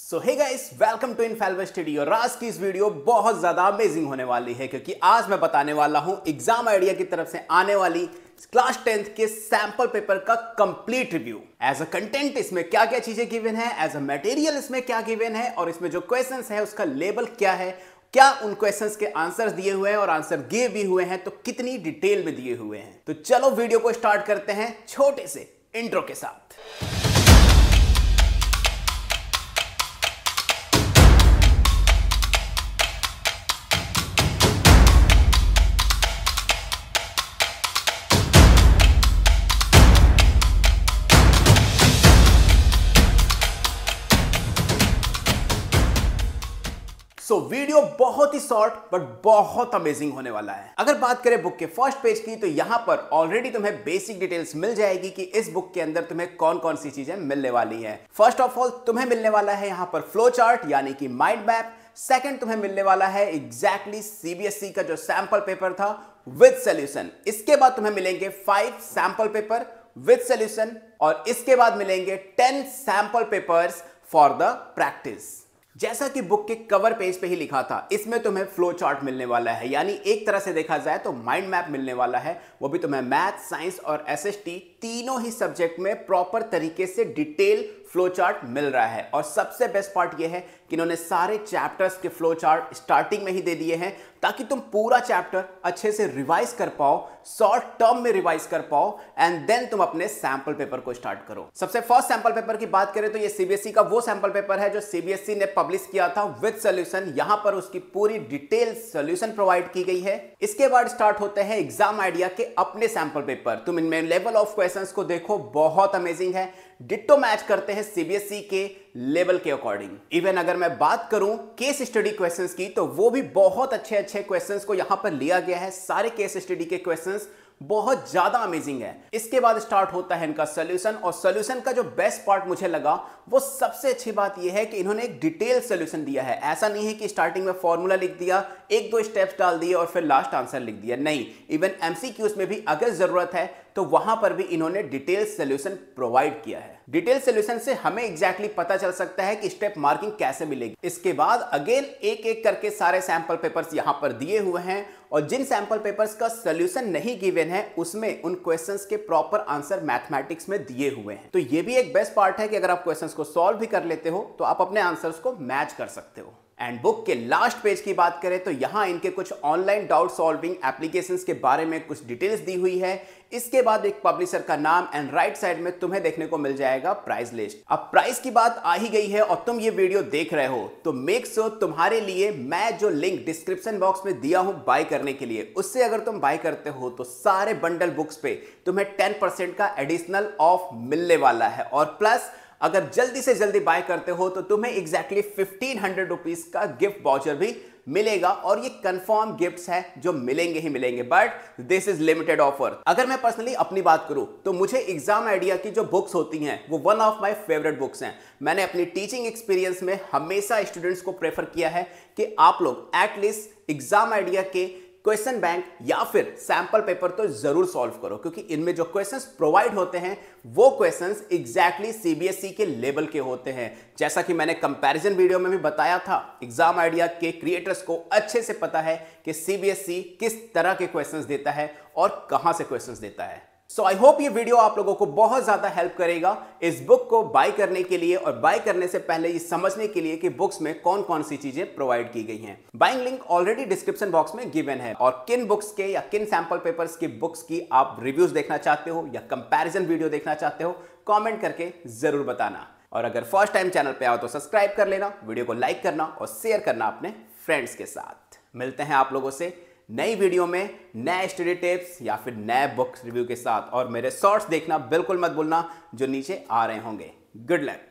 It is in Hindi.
so hey guys welcome to इनफेल्वर स्टडी और आज की इस वीडियो बहुत ज़्यादा अमेजिंग होने वाली है क्योंकि आज मैं बताने वाला हूं एग्जाम आइडिया की तरफ से आने वाली क्लास टेंथ के सैंपल पेपर का complete review as a content इसमें क्या क्या चीज़ें गिवन है एज अ मटेरियल इसमें क्या गिवन है और इसमें जो क्वेश्चन है उसका लेबल क्या है क्या उन क्वेश्चंस के आंसर्स दिए हुए हैं और आंसर गिए भी हुए हैं तो कितनी डिटेल में दिए हुए हैं तो चलो वीडियो को स्टार्ट करते हैं छोटे से इंट्रो के साथ सो so, वीडियो बहुत ही शॉर्ट बट बहुत अमेजिंग होने वाला है अगर बात करें बुक के फर्स्ट पेज की तो यहां पर ऑलरेडी तुम्हें बेसिक डिटेल्स मिल जाएगी कि इस बुक के अंदर तुम्हें कौन कौन सी चीजें मिलने वाली है फर्स्ट ऑफ ऑल तुम्हें मिलने वाला है यहां पर फ्लो चार्ट यानी कि माइंड मैप सेकेंड तुम्हें मिलने वाला है एग्जैक्टली सीबीएसई e का जो सैंपल पेपर था विद सोल्यूशन इसके बाद तुम्हें मिलेंगे five sample paper with solution और इसके बाद मिलेंगे ten sample papers for the practice जैसा कि बुक के कवर पेज पे ही लिखा था इसमें तुम्हें फ्लो चार्ट मिलने वाला है यानी एक तरह से देखा जाए तो माइंड मैप मिलने वाला है वो भी तुम्हें मैथ साइंस और एसएसटी तीनों ही सब्जेक्ट में प्रॉपर तरीके से डिटेल फ्लो चार्ट मिल रहा है और सबसे बेस्ट पार्ट ये है कि इन्होंने सारे चैप्टर्स के फ्लो चार्ट स्टार्टिंग में ही दे दिए हैं ताकि तुम पूरा चैप्टर अच्छे से रिवाइज कर पाओ शॉर्ट टर्म में रिवाइज कर पाओ एंड देन तुम अपने सैंपल पेपर को स्टार्ट करो सबसे फर्स्ट सैंपल पेपर की बात करें तो ये सीबीएसई e का वो सैंपल पेपर है जो सीबीएसई e ने पब्लिश किया था विद सोल्यूशन यहां पर उसकी पूरी डिटेल सोल्यूशन प्रोवाइड की गई है इसके बाद स्टार्ट होते हैं एग्जाम आइडिया के अपने सैंपल पेपर तुम इनमें लेवल ऑफ क्वेश्चन को देखो बहुत अमेजिंग है डिट्टो मैच करते हैं सीबीएसई e के लेवल के अकॉर्डिंग इवन अगर मैं बात करूं केस स्टडी क्वेश्चंस की तो वो भी बहुत अच्छे अच्छे क्वेश्चंस को यहां पर लिया गया है सारे केस स्टडी के क्वेश्चंस बहुत ज्यादा अमेजिंग है इसके बाद स्टार्ट होता है इनका सोल्यूशन और सोल्यूशन का जो बेस्ट पार्ट मुझे लगा वो सबसे अच्छी बात यह है कि इन्होंने एक डिटेल सोल्यूशन दिया है ऐसा नहीं है कि स्टार्टिंग में फॉर्मूला लिख दिया एक दो स्टेप्स डाल दिए और फिर लास्ट आंसर लिख दिया नहीं इवन एमसीक्यूज में भी अगर जरूरत है तो वहां पर भी इन्होंने डिटेल सोल्यूशन प्रोवाइड किया है डिटेल सोल्यूशन से हमें एग्जैक्टली exactly पता चल सकता है कि स्टेप मार्किंग कैसे मिलेगी इसके बाद अगेन एक एक करके सारे सैंपल पेपर्स यहाँ पर दिए हुए हैं और जिन सैंपल पेपर्स का सोल्यूशन नहीं गिवेन है उसमें उन क्वेश्चंस के प्रॉपर आंसर मैथमेटिक्स में दिए हुए हैं तो ये भी एक बेस्ट पार्ट है कि अगर आप क्वेश्चंस को सॉल्व भी कर लेते हो तो आप अपने आंसर्स को मैच कर सकते हो एंड बुक के लास्ट पेज की बात करें तो यहाँ इनके कुछ ऑनलाइन डाउट सॉल्विंग एप्लीकेशन के बारे में कुछ डिटेल्स दी हुई है इसके बाद एक पब्लिशर का नाम एंड राइट साइड में तुम्हें देखने को मिल जाएगा प्राइस लिस्ट अब प्राइस की बात आ ही गई है और तुम ये वीडियो देख रहे हो तो मेक सो तुम्हारे लिए मैं जो लिंक डिस्क्रिप्शन बॉक्स में दिया हूं बाय करने के लिए उससे अगर तुम बाय करते हो तो सारे बंडल बुक्स पे तुम्हें टेन परसेंट का एडिशनल ऑफ मिलने वाला है और प्लस अगर जल्दी से जल्दी बाय करते हो तो तुम्हें एग्जैक्टली फिफ्टीन हंड्रेड रुपीज का गिफ्ट वाउचर भी मिलेगा और ये कंफर्म गिफ्ट्स हैं जो मिलेंगे ही मिलेंगे but this is limited offer अगर मैं पर्सनली अपनी बात करूं तो मुझे एग्जाम आइडिया की जो बुक्स होती हैं वो one of my favourite books हैं मैंने अपनी टीचिंग एक्सपीरियंस में हमेशा स्टूडेंट्स को प्रेफर किया है कि आप लोग एटलीस्ट एग्जाम आइडिया के क्वेश्चन बैंक या फिर सैंपल पेपर तो जरूर सॉल्व करो क्योंकि इनमें जो क्वेश्चंस प्रोवाइड होते हैं वो क्वेश्चंस एग्जैक्टली सीबीएसई के लेवल के होते हैं जैसा कि मैंने कंपैरिजन वीडियो में भी बताया था एग्जाम आइडिया के क्रिएटर्स को अच्छे से पता है कि सीबीएसई e किस तरह के क्वेश्चंस देता है और कहां से क्वेश्चन देता है सो आई होप ये वीडियो आप लोगों को बहुत ज़्यादा हेल्प करेगा इस बुक को बाय करने के लिए और बाय करने से पहले ये समझने के लिए कि बुक्स में कौन कौन सी चीज़ें प्रोवाइड की गई हैं buying link already description box में गिवन है और किन बुक्स के या किन सैंपल पेपर्स की बुक्स की आप रिव्यूज़ देखना चाहते हो या कंपेरिजन वीडियो देखना चाहते हो कॉमेंट करके ज़रूर बताना और अगर फर्स्ट टाइम चैनल पर आओ तो सब्सक्राइब कर लेना वीडियो को लाइक करना और शेयर करना अपने फ्रेंड्स के साथ मिलते हैं आप लोगों से नई वीडियो में नए स्टडी टिप्स या फिर नए बुक्स रिव्यू के साथ और मेरे शॉर्ट्स देखना बिल्कुल मत भूलना जो नीचे आ रहे होंगे गुड लक